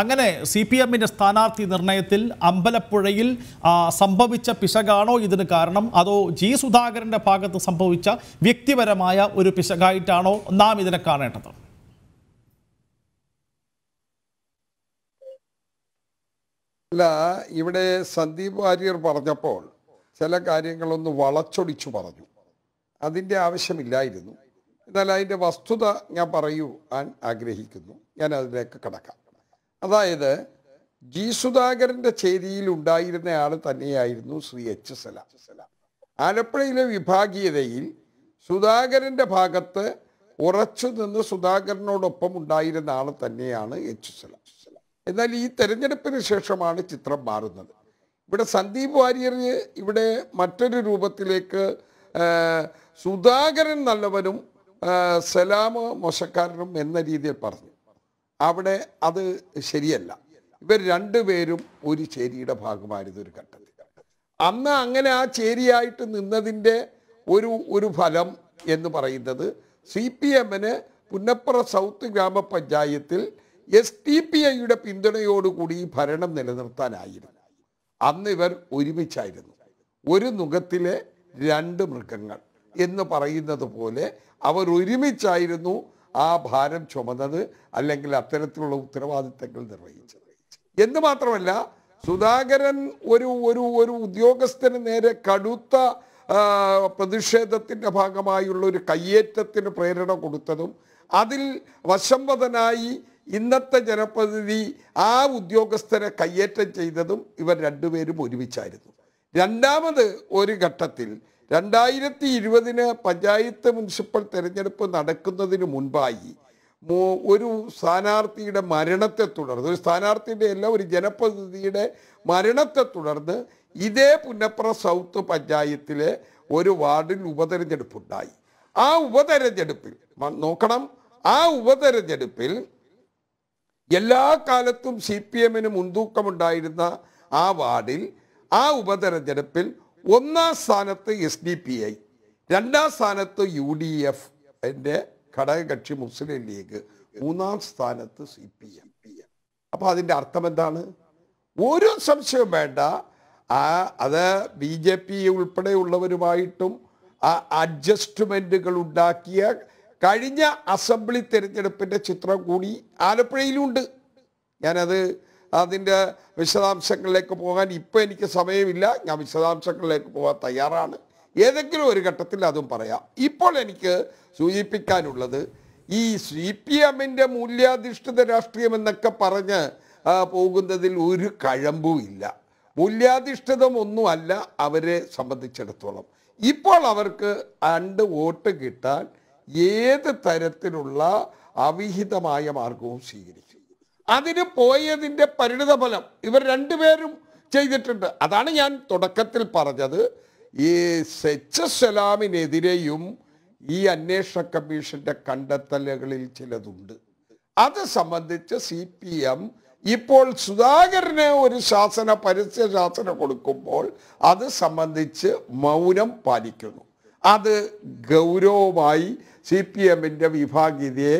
അങ്ങനെ C P എമ്മിൻ്റെ സ്ഥാനാർത്ഥി നിർണയത്തിൽ അമ്പലപ്പുഴയിൽ സംഭവിച്ച പിശകാണോ ഇതിന് കാരണം അതോ ജി സുധാകരൻ്റെ ഭാഗത്ത് സംഭവിച്ച വ്യക്തിപരമായ ഒരു പിശകായിട്ടാണോ നാം ഇതിനെ കാണേണ്ടത് അല്ല ഇവിടെ സന്ദീപ് വാര്യർ പറഞ്ഞപ്പോൾ ചില കാര്യങ്ങളൊന്ന് വളച്ചൊടിച്ചു പറഞ്ഞു അതിൻ്റെ ആവശ്യമില്ലായിരുന്നു എന്നാൽ അതിൻ്റെ വസ്തുത ഞാൻ പറയുവാൻ ആഗ്രഹിക്കുന്നു ഞാൻ അതിലേക്ക് കിടക്കാം അതായത് ജി സുധാകരന്റെ ചേരിയിൽ ഉണ്ടായിരുന്ന ആൾ തന്നെയായിരുന്നു ശ്രീ എച്ച് സല ആലപ്പുഴയിലെ വിഭാഗീയതയിൽ സുധാകരന്റെ ഭാഗത്ത് ഉറച്ചു നിന്ന് സുധാകരനോടൊപ്പം ഉണ്ടായിരുന്ന ആൾ തന്നെയാണ് എച്ച് സല എന്നാൽ ഈ തെരഞ്ഞെടുപ്പിന് ശേഷമാണ് ചിത്രം മാറുന്നത് ഇവിടെ സന്ദീപ് വാര്യർ ഇവിടെ മറ്റൊരു രൂപത്തിലേക്ക് സുധാകരൻ നല്ലവനും സലാം മോശക്കാരനും എന്ന രീതിയിൽ പറഞ്ഞു അവിടെ അത് ശരിയല്ല ഇവർ രണ്ടുപേരും ഒരു ചേരിയുടെ ഭാഗമായിരുന്നു ഒരു ഘട്ടത്തിൽ അന്ന് അങ്ങനെ ആ ചേരിയായിട്ട് നിന്നതിൻ്റെ ഒരു ഒരു ഫലം എന്ന് പറയുന്നത് സി പി എമ്മിന് പുന്നപ്പുറ സൗത്ത് ഗ്രാമപഞ്ചായത്തിൽ എസ് ടി പി ഐയുടെ പിന്തുണയോടുകൂടി ഭരണം നിലനിർത്താനായിരുന്നു അന്ന് ഇവർ ഒരുമിച്ചായിരുന്നു ഒരു നുഖത്തിലെ രണ്ട് മൃഗങ്ങൾ എന്ന് പറയുന്നത് പോലെ അവർ ഒരുമിച്ചായിരുന്നു ആ ഭാരം ചുമന്നത് അല്ലെങ്കിൽ അത്തരത്തിലുള്ള ഉത്തരവാദിത്തങ്ങൾ നിർവഹിച്ചത് എന്ന് മാത്രമല്ല സുധാകരൻ ഒരു ഒരു ഒരു ഉദ്യോഗസ്ഥന് നേരെ കടുത്ത പ്രതിഷേധത്തിൻ്റെ ഭാഗമായുള്ള ഒരു കയ്യേറ്റത്തിന് പ്രേരണ കൊടുത്തതും അതിൽ വശംവതനായി ഇന്നത്തെ ജനപ്രതിനിധി ആ ഉദ്യോഗസ്ഥരെ കയ്യേറ്റം ചെയ്തതും ഇവർ രണ്ടുപേരും ഒരുമിച്ചായിരുന്നു രണ്ടാമത് ഒരു ഘട്ടത്തിൽ രണ്ടായിരത്തി ഇരുപതിന് പഞ്ചായത്ത് മുനിസിപ്പൽ തിരഞ്ഞെടുപ്പ് നടക്കുന്നതിന് മുൻപായി ഒരു സ്ഥാനാർത്ഥിയുടെ മരണത്തെ തുടർന്ന് ഒരു സ്ഥാനാർത്ഥിയുടെ അല്ല ഒരു ജനപ്രതിനിധിയുടെ മരണത്തെ തുടർന്ന് ഇതേ പുന്നപ്ര സൗത്ത് പഞ്ചായത്തിലെ ഒരു വാർഡിൽ ഉപതെരഞ്ഞെടുപ്പുണ്ടായി ആ ഉപതെരഞ്ഞെടുപ്പിൽ നോക്കണം ആ ഉപതെരഞ്ഞെടുപ്പിൽ എല്ലാ കാലത്തും സി പി എമ്മിന് മുൻതൂക്കമുണ്ടായിരുന്ന ആ വാർഡിൽ ആ ഉപതെരഞ്ഞെടുപ്പിൽ ഒന്നാം സ്ഥാനത്ത് എസ് ഡി പി ഐ രണ്ടാം സ്ഥാനത്ത് യു ഡി എഫ് എൻ്റെ ഘടകകക്ഷി മുസ്ലിം ലീഗ് മൂന്നാം സ്ഥാനത്ത് സി പി എം അപ്പോൾ അതിൻ്റെ അർത്ഥം എന്താണ് ഒരു സംശയവും വേണ്ട ആ അത് ബി ജെ പി ഉൾപ്പെടെയുള്ളവരുമായിട്ടും ആ അഡ്ജസ്റ്റ്മെൻറ്റുകൾ ഉണ്ടാക്കിയ കഴിഞ്ഞ അസംബ്ലി തിരഞ്ഞെടുപ്പിൻ്റെ ചിത്രം കൂടി ആലപ്പുഴയിലുണ്ട് ഞാനത് അതിൻ്റെ വിശദാംശങ്ങളിലേക്ക് പോകാൻ ഇപ്പോൾ എനിക്ക് സമയമില്ല ഞാൻ വിശദാംശങ്ങളിലേക്ക് പോകാൻ തയ്യാറാണ് ഏതെങ്കിലും ഒരു ഘട്ടത്തിൽ അതും പറയാം ഇപ്പോൾ എനിക്ക് സൂചിപ്പിക്കാനുള്ളത് ഈ സി പി എമ്മിൻ്റെ മൂല്യാധിഷ്ഠിത രാഷ്ട്രീയം എന്നൊക്കെ പറഞ്ഞ് പോകുന്നതിൽ ഒരു കഴമ്പുമില്ല മൂല്യാധിഷ്ഠിതം ഒന്നുമല്ല അവരെ സംബന്ധിച്ചിടത്തോളം ഇപ്പോൾ അവർക്ക് രണ്ട് വോട്ട് കിട്ടാൻ ഏത് തരത്തിലുള്ള അവിഹിതമായ മാർഗവും സ്വീകരിക്കും അതിന് പോയതിൻ്റെ പരിണിതഫലം ഇവർ രണ്ടുപേരും ചെയ്തിട്ടുണ്ട് അതാണ് ഞാൻ തുടക്കത്തിൽ പറഞ്ഞത് ഈ സെച്ച് സലാമിനെതിരെയും ഈ അന്വേഷണ കമ്മീഷന്റെ കണ്ടെത്തലുകളിൽ ചിലതുണ്ട് അത് സംബന്ധിച്ച് സി പി എം ഇപ്പോൾ സുധാകരന് ഒരു ശാസന പരസ്യ ശാസന കൊടുക്കുമ്പോൾ അത് സംബന്ധിച്ച് മൗനം പാലിക്കുന്നു അത് ഗൗരവമായി സി പി എമ്മിൻ്റെ വിഭാഗീയതയെ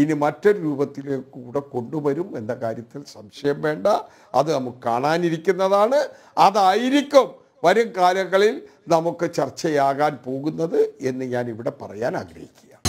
ഇനി മറ്റൊരു രൂപത്തിലേക്ക് കൂടെ കൊണ്ടുവരും എന്ന കാര്യത്തിൽ സംശയം വേണ്ട അത് നമുക്ക് കാണാനിരിക്കുന്നതാണ് അതായിരിക്കും വരും കാലങ്ങളിൽ നമുക്ക് ചർച്ചയാകാൻ പോകുന്നത് എന്ന് ഞാൻ ഇവിടെ പറയാൻ ആഗ്രഹിക്കുക